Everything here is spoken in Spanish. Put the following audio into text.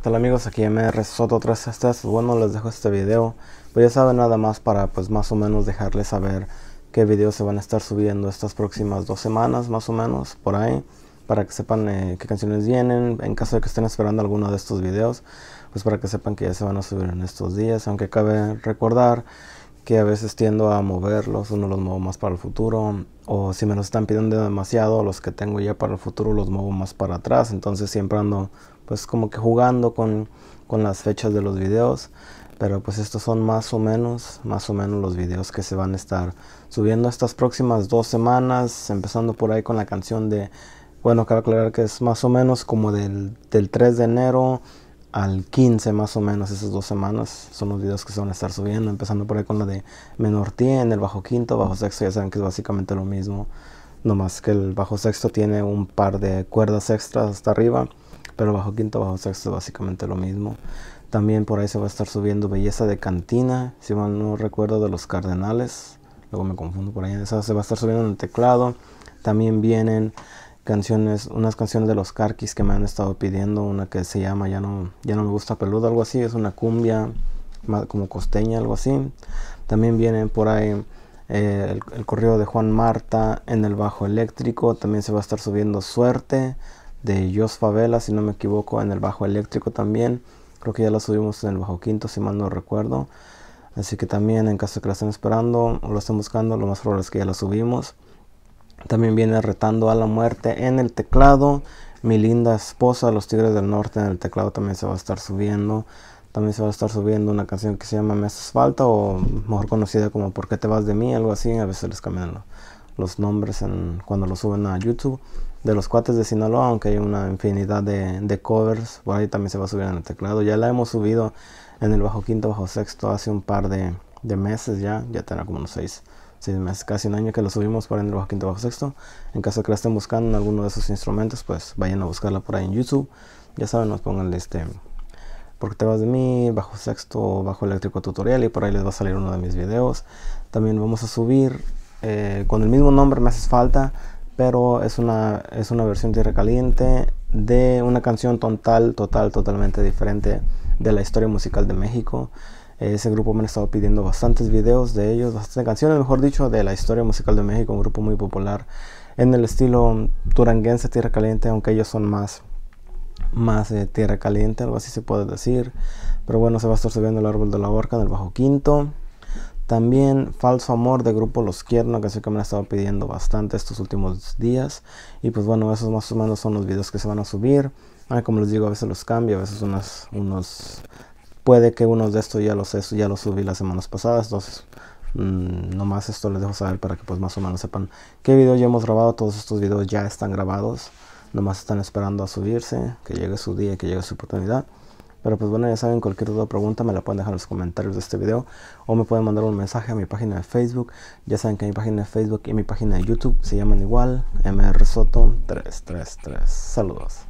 ¿Qué tal amigos? Aquí MR Soto 3 pues Bueno, les dejo este video. Pues ya saben nada más para pues más o menos dejarles saber qué videos se van a estar subiendo estas próximas dos semanas más o menos por ahí. Para que sepan eh, qué canciones vienen. En caso de que estén esperando alguno de estos videos. Pues para que sepan que ya se van a subir en estos días. Aunque cabe recordar que a veces tiendo a moverlos, uno los muevo más para el futuro, o si me los están pidiendo demasiado, los que tengo ya para el futuro los muevo más para atrás, entonces siempre ando pues como que jugando con, las fechas de los videos, pero pues estos son más o menos, más o menos los videos que se van a estar subiendo estas próximas dos semanas, empezando por ahí con la canción de, bueno, cabe aclarar que es más o menos como del, del 3 de enero, al 15 más o menos, esas dos semanas son los videos que se van a estar subiendo, empezando por ahí con la de menor tiene, el bajo quinto, bajo sexto, ya saben que es básicamente lo mismo, nomás que el bajo sexto tiene un par de cuerdas extras hasta arriba, pero bajo quinto, bajo sexto es básicamente lo mismo. También por ahí se va a estar subiendo Belleza de Cantina, si mal no recuerdo, de los Cardenales, luego me confundo por ahí, esa se va a estar subiendo en el teclado, también vienen canciones, unas canciones de los Carquis que me han estado pidiendo, una que se llama Ya no, ya no me gusta peludo, algo así, es una cumbia como costeña, algo así. También viene por ahí eh, el, correo de Juan Marta en el bajo eléctrico, también se va a estar subiendo Suerte de Jos Favela, si no me equivoco, en el bajo eléctrico también. Creo que ya la subimos en el bajo quinto, si mal no recuerdo. Así que también en caso que la estén esperando o lo estén buscando, lo más probable es que ya la subimos. También viene retando a la muerte en el teclado. Mi linda esposa, Los Tigres del Norte en el teclado también se va a estar subiendo. También se va a estar subiendo una canción que se llama Me haces falta o mejor conocida como ¿Por qué te vas de mí? Algo así. A veces les cambian los, nombres cuando lo suben a YouTube. De los cuates de Sinaloa, aunque hay una infinidad de, covers. Por ahí también se va a subir en el teclado. Ya la hemos subido en el bajo quinto, bajo sexto hace un par de, meses ya. Ya tendrá como unos seis me hace casi un año que lo subimos para en bajo quinto bajo sexto. En caso que la estén buscando en alguno de esos instrumentos, pues vayan a buscarla por ahí en YouTube. Ya saben, nos pongan este porque te vas de mí, bajo sexto, bajo eléctrico tutorial y por ahí les va a salir uno de mis videos. También vamos a subir eh, con el mismo nombre, me haces falta, pero es una, es una versión tierra caliente de una canción total, total, totalmente diferente de la historia musical de México. Ese grupo me han estado pidiendo bastantes videos de ellos, bastantes canciones, mejor dicho, de la historia musical de México, un grupo muy popular en el estilo duranguense, tierra caliente, aunque ellos son más más de tierra caliente, algo así se puede decir. Pero bueno, se va a estar subiendo el árbol de la horca en el bajo quinto. También Falso Amor de Grupo Los Quiernos, que sé que me han estado pidiendo bastante estos últimos días. Y pues bueno, esos más o menos son los videos que se van a subir. Ah, como les digo, a veces los cambio, a veces unas, unos puede que uno de estos ya los, ya los subí las semanas pasadas, entonces mm, nomás esto les dejo saber para que pues más o menos sepan qué video ya hemos grabado, todos estos videos ya están grabados, nomás están esperando a subirse, que llegue su día, que llegue su oportunidad. Pero pues bueno, ya saben, cualquier duda o pregunta me la pueden dejar en los comentarios de este video o me pueden mandar un mensaje a mi página de Facebook. Ya saben que mi página de Facebook y mi página de YouTube se llaman igual, MR Soto 333. Saludos.